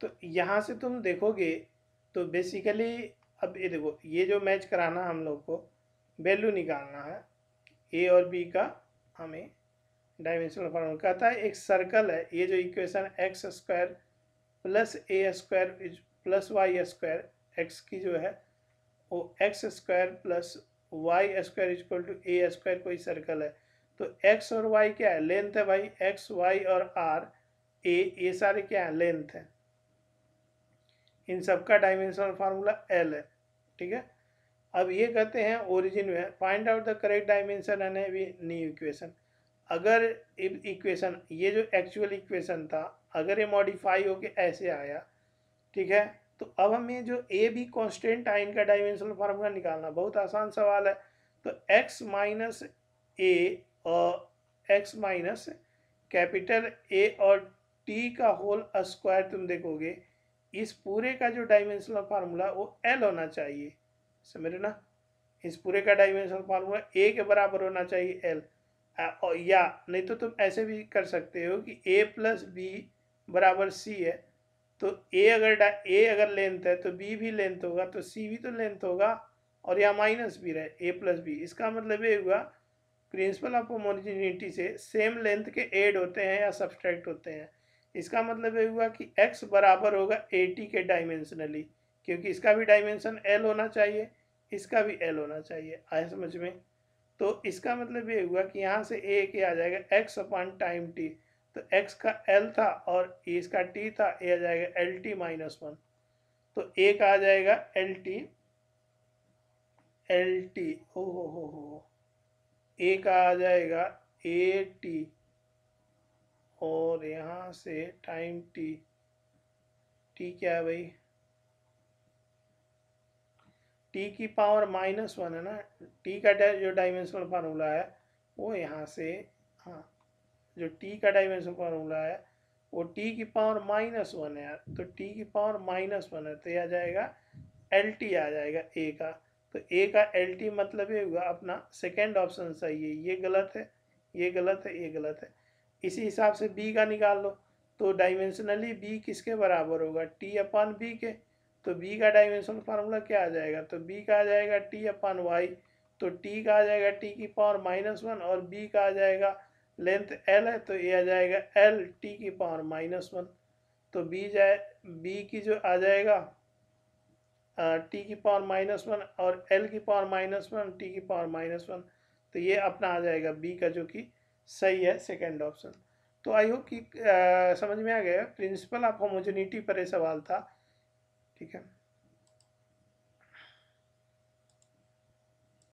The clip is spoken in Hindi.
तो यहाँ से तुम देखोगे तो बेसिकली अब ये देखो ये जो मैच कराना हम लोग को वैल्यू निकालना है ए और बी का हमें डायमेंशनल फॉर्मूला कहता है एक सर्कल है ये जो equation X square plus A square plus Y square X की जो है वो X square plus Y square is equal to A square कोई सर्कल है तो एक्स और वाई क्या है लेंथ है भाई एक्स वाई और आर ए ये सारे क्या है लेंथ है इन सबका डायमेंशनल फार्मूला एल है ठीक है अब ये कहते हैं ओरिजिन में find out the correct dimension an heavy new equation अगर इक्वेशन ये जो एक्चुअल इक्वेशन था अगर ये मॉडिफाई होके ऐसे आया ठीक है तो अब हमें जो ए बी कॉन्स्टेंट है इनका डायमेंशनल फार्मूला निकालना बहुत आसान सवाल है तो एक्स माइनस ए और एक्स माइनस कैपिटल ए और टी का होल स्क्वायर तुम देखोगे इस पूरे का जो डायमेंशनल फार्मूला वो एल होना चाहिए समझ रहे ना इस पूरे का डायमेंशनल फार्मूला ए के बराबर होना चाहिए एल या नहीं तो तुम ऐसे भी कर सकते हो कि ए प्लस बी बराबर सी है तो ए अगर ए अगर लेंथ है तो बी भी लेंथ होगा तो सी भी तो लेंथ होगा और या माइनस भी रहे ए प्लस बी इसका मतलब ये हुआ प्रिंसिपल ऑफ होमोजिनिटी से सेम लेंथ के एड होते हैं या सब्सट्रैक्ट होते हैं इसका मतलब ये हुआ कि x बराबर होगा टी के डायमेंशनली क्योंकि इसका भी डायमेंशन एल होना चाहिए इसका भी एल होना चाहिए आए समझ में तो इसका मतलब ये हुआ कि यहाँ से ए के आ जाएगा एक्स अपॉन टाइम टी तो एक्स का एल था और इसका टी था ए आ जाएगा एल टी माइनस वन तो ए का आ जाएगा एल टी एल टी ओ हो हो हो ए का आ जाएगा ए टी और यहाँ से टाइम टी टी क्या है भाई टी की पावर माइनस वन है ना टी का जो डायमेंशनल फार्मूला है वो यहाँ से हाँ जो टी का डायमेंशनल फार्मूला है वो टी की पावर माइनस वन है यार तो टी की पावर माइनस वन है तो यह आ जाएगा एल टी आ जाएगा ए का तो ए का एल टी मतलब ये हुआ अपना सेकेंड ऑप्शन सही है ये गलत है ये गलत है ये गलत है इसी हिसाब से बी का निकाल लो तो डायमेंशनली बी किसके बराबर होगा टी अपान बी के तो बी का डायमेंशनल फार्मूला क्या आ जाएगा तो बी का आ जाएगा टी अपान वाई तो टी का आ जाएगा टी की पावर माइनस वन और बी का आ जाएगा लेंथ एल है तो ये आ जाएगा एल टी की पावर माइनस वन तो बी जाए बी की जो आ जाएगा टी की पावर माइनस वन और एल की पावर माइनस वन टी की पावर माइनस वन तो ये अपना आ जाएगा बी का जो कि सही है सेकेंड ऑप्शन तो आई होप कि आ, समझ में आ गया प्रिंसिपल ऑफ होमोजेनिटी पर यह सवाल था ठीक है